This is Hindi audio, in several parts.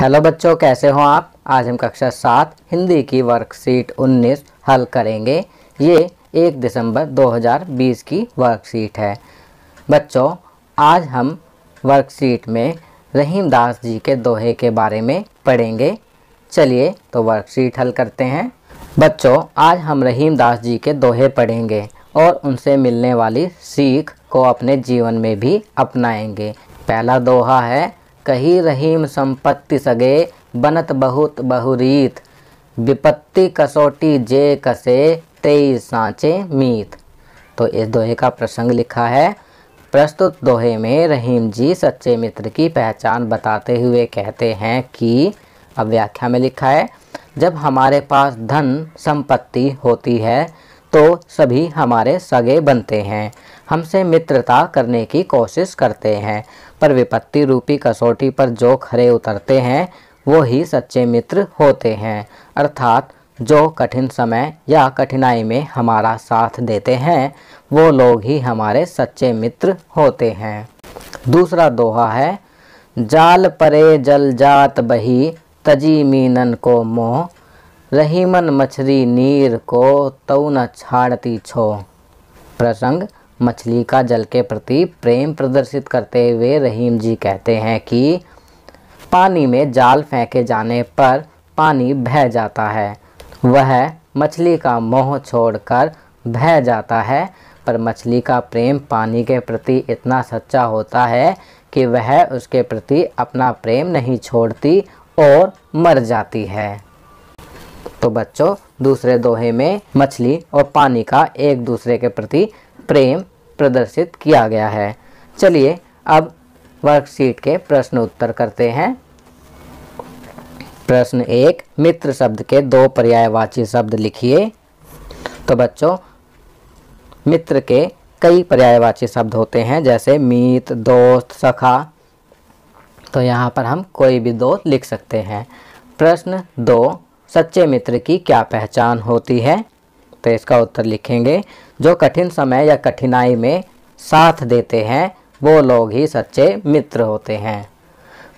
हेलो बच्चों कैसे हो आप आज हम कक्षा सात हिंदी की वर्कशीट 19 हल करेंगे ये एक दिसंबर 2020 की वर्कशीट है बच्चों आज हम वर्कशीट में रहीम दास जी के दोहे के बारे में पढ़ेंगे चलिए तो वर्कशीट हल करते हैं बच्चों आज हम रहीम दास जी के दोहे पढ़ेंगे और उनसे मिलने वाली सीख को अपने जीवन में भी अपनाएंगे पहला दोहा है कही रहीम संपत्ति सगे बनत बहुत बहुरीत विपत्ति कसौटी जे कसे तेई सांचे मीत तो इस दोहे का प्रसंग लिखा है प्रस्तुत दोहे में रहीम जी सच्चे मित्र की पहचान बताते हुए कहते हैं कि अब व्याख्या में लिखा है जब हमारे पास धन संपत्ति होती है तो सभी हमारे सगे बनते हैं हमसे मित्रता करने की कोशिश करते हैं पर विपत्ति रूपी कसौटी पर जो खरे उतरते हैं वो ही सच्चे मित्र होते हैं अर्थात जो कठिन समय या कठिनाई में हमारा साथ देते हैं वो लोग ही हमारे सच्चे मित्र होते हैं दूसरा दोहा है जाल परे जल जात बही तजी मीनन को मोह रहीमन मछली नीर को तव न छाड़ती छो प्रसंग मछली का जल के प्रति प्रेम प्रदर्शित करते हुए रहीम जी कहते हैं कि पानी में जाल फेंके जाने पर पानी बह जाता है वह मछली का मोह छोड़कर बह जाता है पर मछली का प्रेम पानी के प्रति इतना सच्चा होता है कि वह उसके प्रति अपना प्रेम नहीं छोड़ती और मर जाती है तो बच्चों दूसरे दोहे में मछली और पानी का एक दूसरे के प्रति प्रेम प्रदर्शित किया गया है चलिए अब वर्कशीट के प्रश्न उत्तर करते हैं प्रश्न एक मित्र शब्द के दो पर्यायवाची शब्द लिखिए तो बच्चों मित्र के कई पर्यायवाची शब्द होते हैं जैसे मीत दोस्त सखा तो यहाँ पर हम कोई भी दो लिख सकते हैं प्रश्न दो सच्चे मित्र की क्या पहचान होती है तो इसका उत्तर लिखेंगे जो कठिन समय या कठिनाई में साथ देते हैं वो लोग ही सच्चे मित्र होते हैं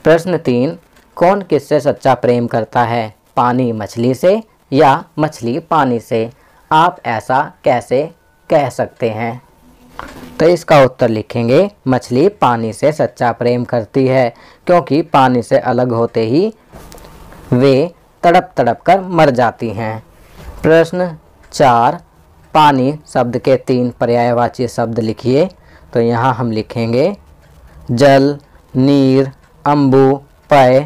प्रश्न तीन कौन किससे सच्चा प्रेम करता है पानी मछली से या मछली पानी से आप ऐसा कैसे कह सकते हैं तो इसका उत्तर लिखेंगे मछली पानी से सच्चा प्रेम करती है क्योंकि पानी से अलग होते ही वे तड़प तड़प कर मर जाती हैं प्रश्न चार पानी शब्द के तीन पर्यायवाची शब्द लिखिए तो यहाँ हम लिखेंगे जल नीर अम्बू पय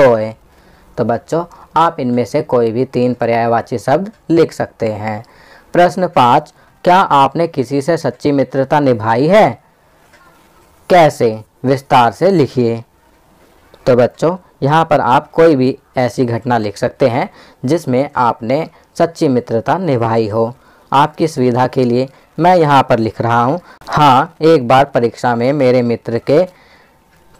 तोय तो बच्चों आप इनमें से कोई भी तीन पर्यायवाची शब्द लिख सकते हैं प्रश्न पाँच क्या आपने किसी से सच्ची मित्रता निभाई है कैसे विस्तार से लिखिए तो बच्चों यहाँ पर आप कोई भी ऐसी घटना लिख सकते हैं जिसमें आपने सच्ची मित्रता निभाई हो आपकी सुविधा के लिए मैं यहाँ पर लिख रहा हूँ हाँ एक बार परीक्षा में मेरे मित्र के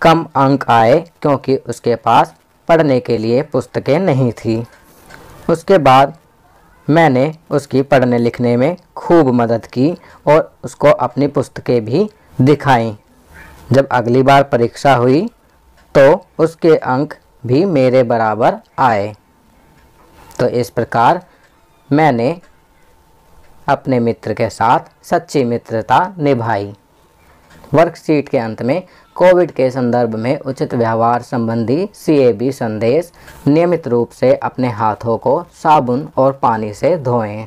कम अंक आए क्योंकि उसके पास पढ़ने के लिए पुस्तकें नहीं थी उसके बाद मैंने उसकी पढ़ने लिखने में खूब मदद की और उसको अपनी पुस्तकें भी दिखाई जब अगली बार परीक्षा हुई तो उसके अंक भी मेरे बराबर आए तो इस प्रकार मैंने अपने मित्र के साथ सच्ची मित्रता निभाई वर्कशीट के अंत में कोविड के संदर्भ में उचित व्यवहार संबंधी सीएबी संदेश नियमित रूप से अपने हाथों को साबुन और पानी से धोएं